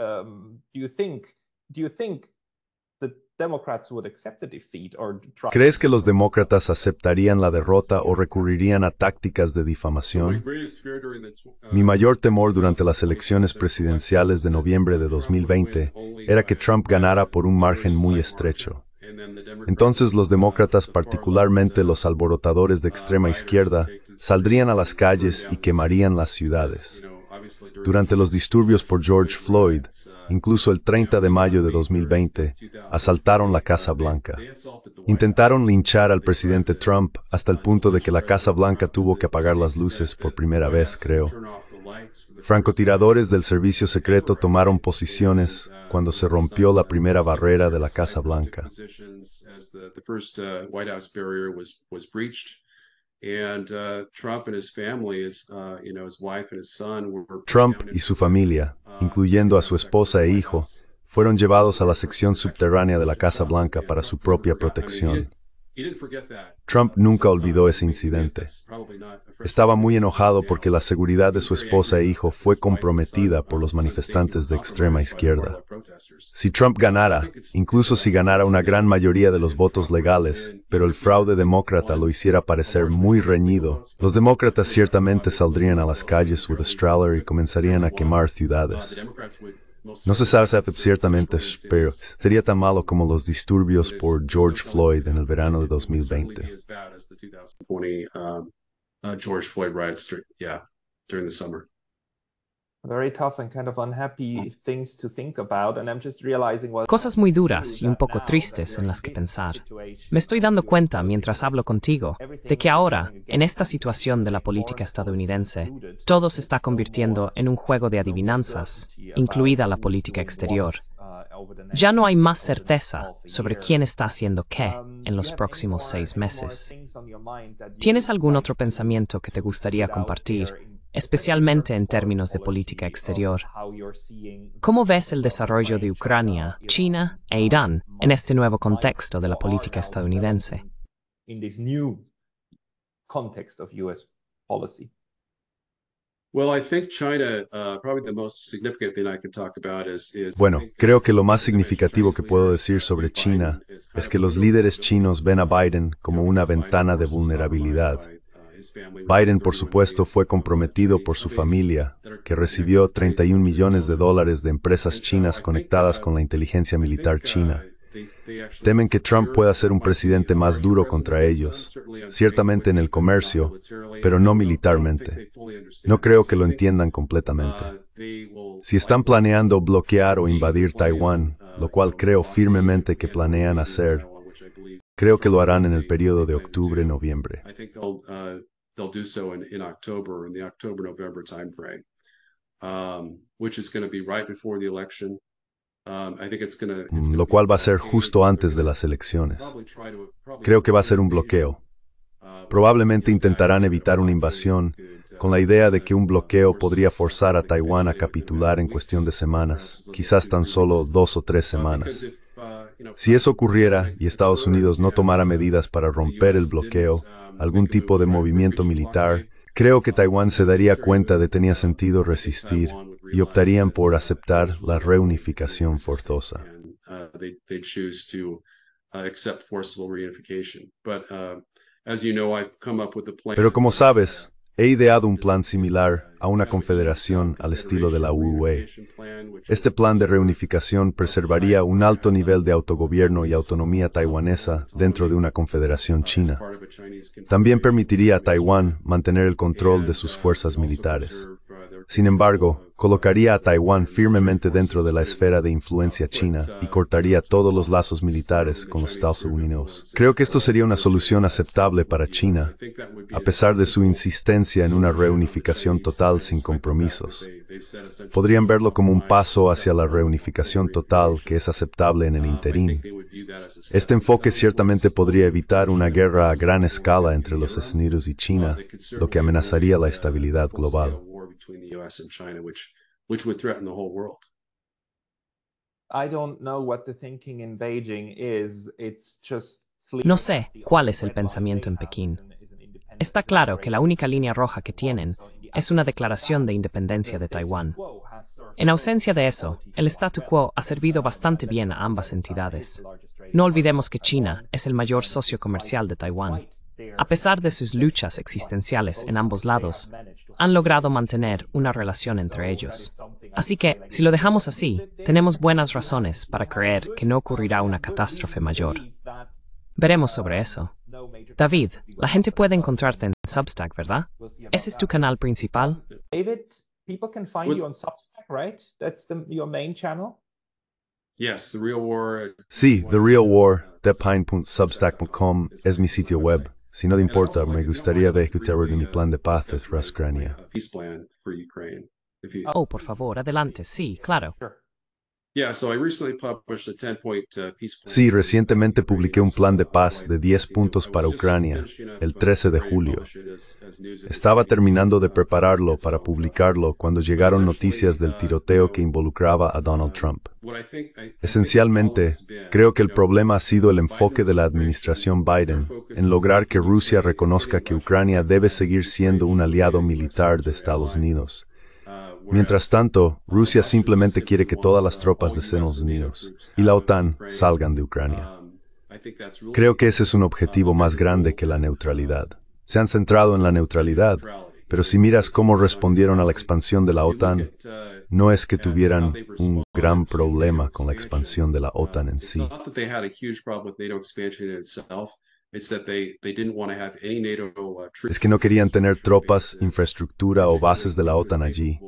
Um, ¿Crees que los demócratas aceptarían la derrota o recurrirían a tácticas de difamación? Mi mayor temor durante las elecciones presidenciales de noviembre de 2020 era que Trump ganara por un margen muy estrecho. Entonces los demócratas, particularmente los alborotadores de extrema izquierda, saldrían a las calles y quemarían las ciudades. Durante los disturbios por George Floyd, incluso el 30 de mayo de 2020, asaltaron la Casa Blanca. Intentaron linchar al presidente Trump hasta el punto de que la Casa Blanca tuvo que apagar las luces por primera vez, creo. Francotiradores del servicio secreto tomaron posiciones cuando se rompió la primera barrera de la Casa Blanca. Trump y su familia, uh, incluyendo a su esposa e hijo, fueron llevados a la sección subterránea de la Casa Blanca para su propia protección. Trump nunca olvidó ese incidente. Estaba muy enojado porque la seguridad de su esposa e hijo fue comprometida por los manifestantes de extrema izquierda. Si Trump ganara, incluso si ganara una gran mayoría de los votos legales, pero el fraude demócrata lo hiciera parecer muy reñido, los demócratas ciertamente saldrían a las calles con y comenzarían a quemar uh, ciudades. No se sabe ciertamente, pero sería tan malo como los disturbios por George Floyd en el verano de 2020. Eh, uh, uh, George Floyd during the summer. Cosas muy duras y un poco tristes en las que pensar. Me estoy dando cuenta mientras hablo contigo de que ahora, en esta situación de la política estadounidense, todo se está convirtiendo en un juego de adivinanzas, incluida la política exterior. Uh, ya no hay más certeza sobre quién está haciendo qué um, en los próximos seis meses. ¿Tienes algún otro pensamiento que te gustaría compartir especialmente en términos de política exterior. ¿Cómo ves el desarrollo de Ucrania, China e Irán en este nuevo contexto de la política estadounidense? Bueno, creo que lo más significativo que puedo decir sobre China es que los líderes chinos ven a Biden como una ventana de vulnerabilidad. Biden, por supuesto, fue comprometido por su familia, que recibió 31 millones de dólares de empresas chinas conectadas con la inteligencia militar china. Temen que Trump pueda ser un presidente más duro contra ellos, ciertamente en el comercio, pero no militarmente. No creo que lo entiendan completamente. Si están planeando bloquear o invadir Taiwán, lo cual creo firmemente que planean hacer, Creo que lo harán en el periodo de octubre-noviembre. Uh, um, um, mm, lo cual va a ser justo antes de las elecciones. Creo que va a ser un bloqueo. Uh, Probablemente intentarán evitar una invasión con la idea de que un bloqueo podría forzar a Taiwán a capitular en cuestión de semanas, quizás tan solo dos o tres uh, semanas. Si eso ocurriera y Estados Unidos no tomara medidas para romper el bloqueo, algún tipo de movimiento militar, creo que Taiwán se daría cuenta de que tenía sentido resistir y optarían por aceptar la reunificación forzosa. Pero como sabes, He ideado un plan similar a una confederación al estilo de la UE. Este plan de reunificación preservaría un alto nivel de autogobierno y autonomía taiwanesa dentro de una confederación china. También permitiría a Taiwán mantener el control de sus fuerzas militares. Sin embargo, colocaría a Taiwán firmemente dentro de la esfera de influencia china y cortaría todos los lazos militares con los Estados Unidos. Creo que esto sería una solución aceptable para China, a pesar de su insistencia en una reunificación total sin compromisos. Podrían verlo como un paso hacia la reunificación total que es aceptable en el interín. Este enfoque ciertamente podría evitar una guerra a gran escala entre los Estados y China, lo que amenazaría la estabilidad global no sé cuál es el pensamiento en Pekín. Está claro que la única línea roja que tienen es una declaración de independencia de Taiwán. En ausencia de eso, el statu quo ha servido bastante bien a ambas entidades. No olvidemos que China es el mayor socio comercial de Taiwán. A pesar de sus luchas existenciales en ambos lados, han logrado mantener una relación entre ellos. Así que, si lo dejamos así, tenemos buenas razones para creer que no ocurrirá una catástrofe mayor. Veremos sobre eso. David, la gente puede encontrarte en Substack, ¿verdad? ¿Ese es tu canal principal? David, people can find you on Substack, right? Yes, the real war. Sí, The Real War de es mi sitio web. Si no te importa, me gustaría ver que te mi plan de paz para Ucrania. Oh, por favor, adelante, sí, claro. Sí, recientemente publiqué un plan de paz de 10 puntos para Ucrania el 13 de julio. Estaba terminando de uh, prepararlo para publicarlo cuando llegaron noticias del uh, tiroteo que involucraba a Donald uh, Trump. Esencialmente, creo que el problema ha sido el enfoque de la administración Biden en lograr que Rusia reconozca que Ucrania debe seguir siendo un aliado militar de Estados Unidos Mientras tanto, Rusia simplemente quiere que todas las tropas de Estados Unidos y la OTAN salgan de Ucrania. Creo que ese es un objetivo más grande que la neutralidad. Se han centrado en la neutralidad, pero si miras cómo respondieron a la expansión de la OTAN, no es que tuvieran un gran problema con la expansión de la OTAN en sí. Es que no querían tener tropas, infraestructura o bases de la OTAN allí,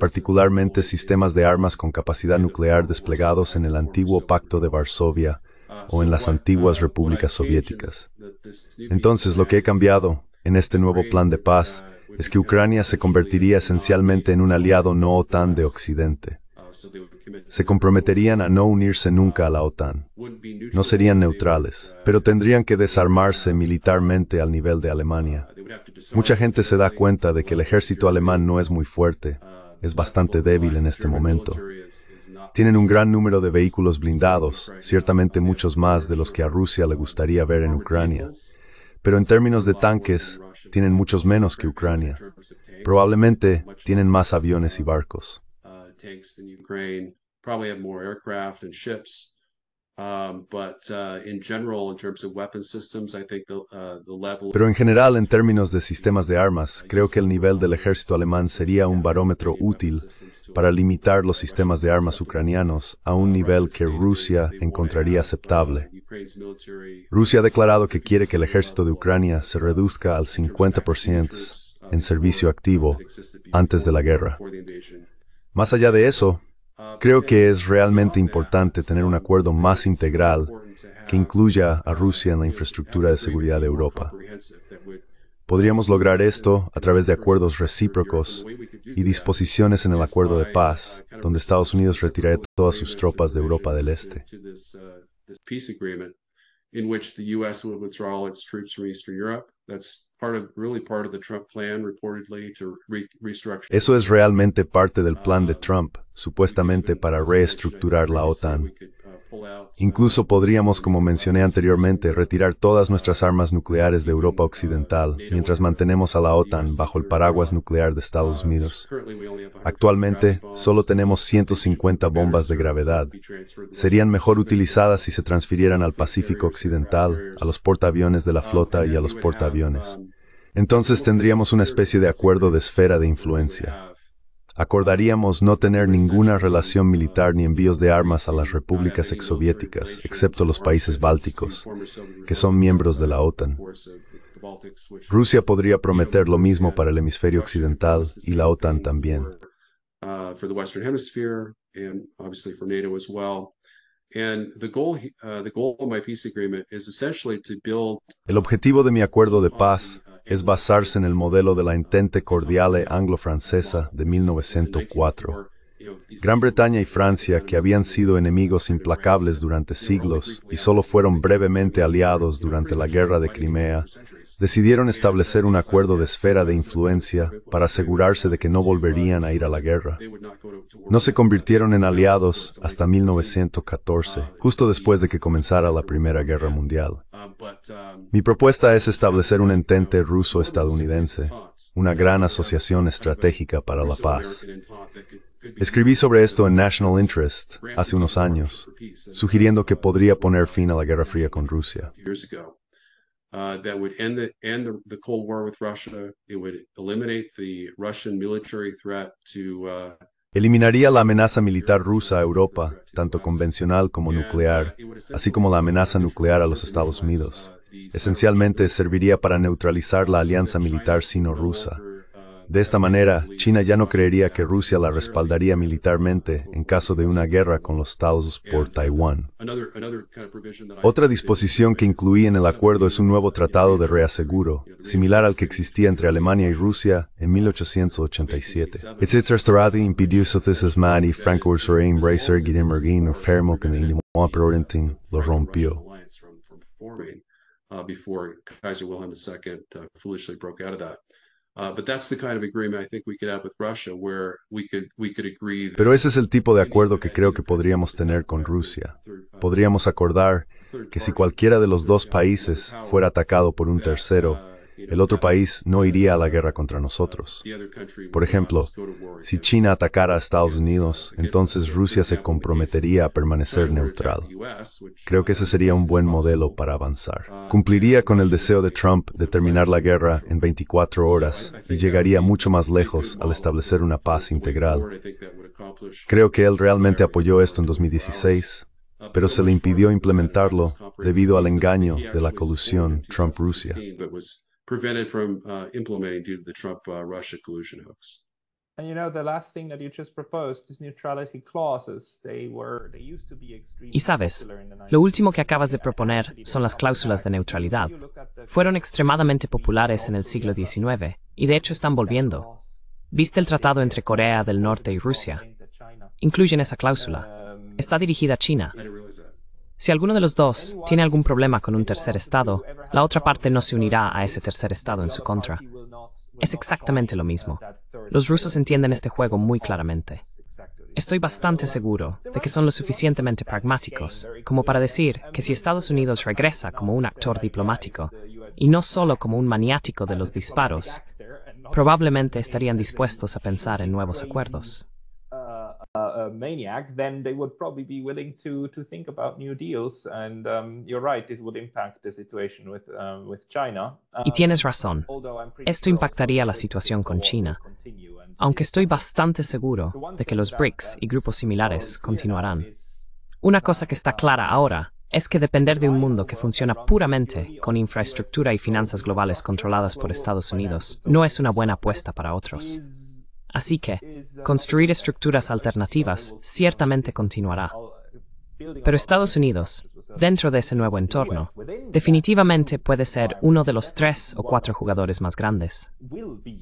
particularmente sistemas de armas con capacidad nuclear desplegados en el antiguo Pacto de Varsovia uh, o en las antiguas uh, repúblicas soviéticas. Entonces, lo que he cambiado en este nuevo plan de uh, paz es que Ucrania se convertiría esencialmente en un aliado no OTAN de Occidente. Se comprometerían a no unirse nunca a la OTAN. No serían neutrales, uh, pero tendrían que desarmarse militarmente al nivel de Alemania. Mucha gente se da cuenta de que el ejército alemán no es muy fuerte, uh, es bastante débil en este momento. Tienen un gran número de vehículos blindados, ciertamente muchos más de los que a Rusia le gustaría ver en Ucrania. Pero en términos de tanques, tienen muchos menos que Ucrania. Probablemente tienen más aviones y barcos. Pero en general, en términos de sistemas de armas, creo que el nivel del ejército alemán sería un barómetro útil para limitar los sistemas de armas ucranianos a un nivel que Rusia encontraría aceptable. Rusia ha declarado que quiere que el ejército de Ucrania se reduzca al 50% en servicio activo antes de la guerra. Más allá de eso, ah, creo que es realmente importante tener un acuerdo más integral que incluya a Rusia en la infraestructura de seguridad de Europa. Podríamos lograr esto a través de acuerdos recíprocos y disposiciones en el acuerdo de paz, donde Estados Unidos retirará todas sus tropas de Europa del Este. Eso es realmente parte del plan de um, Trump, supuestamente para reestructurar la OTAN. Uh, Incluso podríamos, como mencioné anteriormente, retirar todas nuestras um, armas nucleares de Europa uh, Occidental mientras mantenemos a la OTAN bajo el paraguas nuclear de Estados um, Unidos. Actualmente, solo tenemos 150 bombas de gravedad. Serían mejor utilizadas si se transfirieran al Pacífico Occidental, a los portaaviones de la flota y a los portaaviones. Entonces tendríamos una especie de acuerdo de esfera de influencia. Acordaríamos no tener ninguna relación militar ni envíos de armas a las repúblicas exsoviéticas, excepto los países bálticos, que son miembros de la OTAN. Rusia podría prometer lo mismo para el hemisferio occidental y la OTAN también. Uh, el objetivo de mi acuerdo de paz es basarse en el modelo de la Intente Cordiale Anglo-Francesa de 1904, Gran Bretaña y Francia, que habían sido enemigos implacables durante siglos y solo fueron brevemente aliados durante la Guerra de Crimea, decidieron establecer un acuerdo de esfera de influencia para asegurarse de que no volverían a ir a la guerra. No se convirtieron en aliados hasta 1914, justo después de que comenzara la Primera Guerra Mundial. Mi propuesta es establecer un entente ruso-estadounidense una gran asociación estratégica para la paz. Escribí sobre esto en National Interest hace unos años, sugiriendo que podría poner fin a la Guerra Fría con Rusia. Eliminaría la amenaza militar rusa a Europa, tanto convencional como uh, nuclear, así como la amenaza nuclear a los Estados Unidos. Esencialmente serviría para neutralizar la alianza militar sino-rusa. De esta manera, China ya no creería que Rusia la respaldaría militarmente en caso de una guerra con los Estados por Taiwán. Otra disposición que incluí en el acuerdo es un nuevo tratado de reaseguro, similar al que existía entre Alemania y Rusia en 1887. Lo rompió. uh, before Kaiser Wilhelm II uh, foolishly broke out of that. Uh, but that's the kind of agreement I think we could have with Russia, where we could we could agree. Pero ese es el tipo de acuerdo que creo que podríamos tener con Rusia. Podríamos acordar que si cualquiera de los dos países fuera atacado por un tercero uh, El otro país no iría a la guerra contra nosotros. Por ejemplo, si China atacara a Estados Unidos, entonces Rusia se comprometería a permanecer neutral. Creo que ese sería un buen modelo para avanzar. Cumpliría con el deseo de Trump de terminar la guerra en 24 horas y llegaría mucho más lejos al establecer una paz integral. Creo que él realmente apoyó esto en 2016, pero se le impidió implementarlo debido al engaño de la colusión Trump-Rusia prevented from uh, implementing due to the Trump Y sabes, lo último que acabas de proponer son las cláusulas de neutralidad. Fueron extremadamente populares en el siglo XIX y de hecho están volviendo. ¿Viste el tratado entre Corea del Norte y Rusia? Incluyen esa cláusula. Um, Está dirigida a China. Si alguno de los dos tiene algún problema con un tercer estado, la otra parte no se unirá a ese tercer estado en su contra. Es exactamente lo mismo. Los rusos entienden este juego muy claramente. Estoy bastante seguro de que son lo suficientemente pragmáticos como para decir que si Estados Unidos regresa como un actor diplomático y no solo como un maniático de los disparos, probablemente estarían dispuestos a pensar en nuevos acuerdos. Y tienes razón. Um, Esto impactaría la situación con China. Aunque estoy bastante seguro de que los BRICS y grupos similares continuarán. Una cosa que está clara ahora es que depender de un mundo que funciona puramente con infraestructura y finanzas globales controladas por Estados Unidos no es una buena apuesta para otros. Así que, construir estructuras alternativas ciertamente continuará. Pero Estados Unidos, dentro de ese nuevo entorno, definitivamente puede ser uno de los tres o cuatro jugadores más grandes.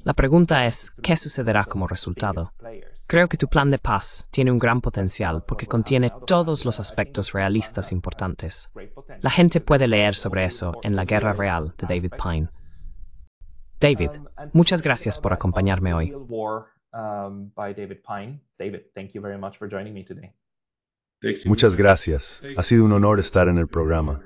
La pregunta es, ¿qué sucederá como resultado? Creo que tu plan de paz tiene un gran potencial porque contiene todos los aspectos realistas importantes. La gente puede leer sobre eso en La Guerra Real de David Pine. David, muchas gracias por acompañarme hoy. um, by David Pine. David, thank you very much for joining me today. Muchas gracias. Ha sido un honor estar en el programa.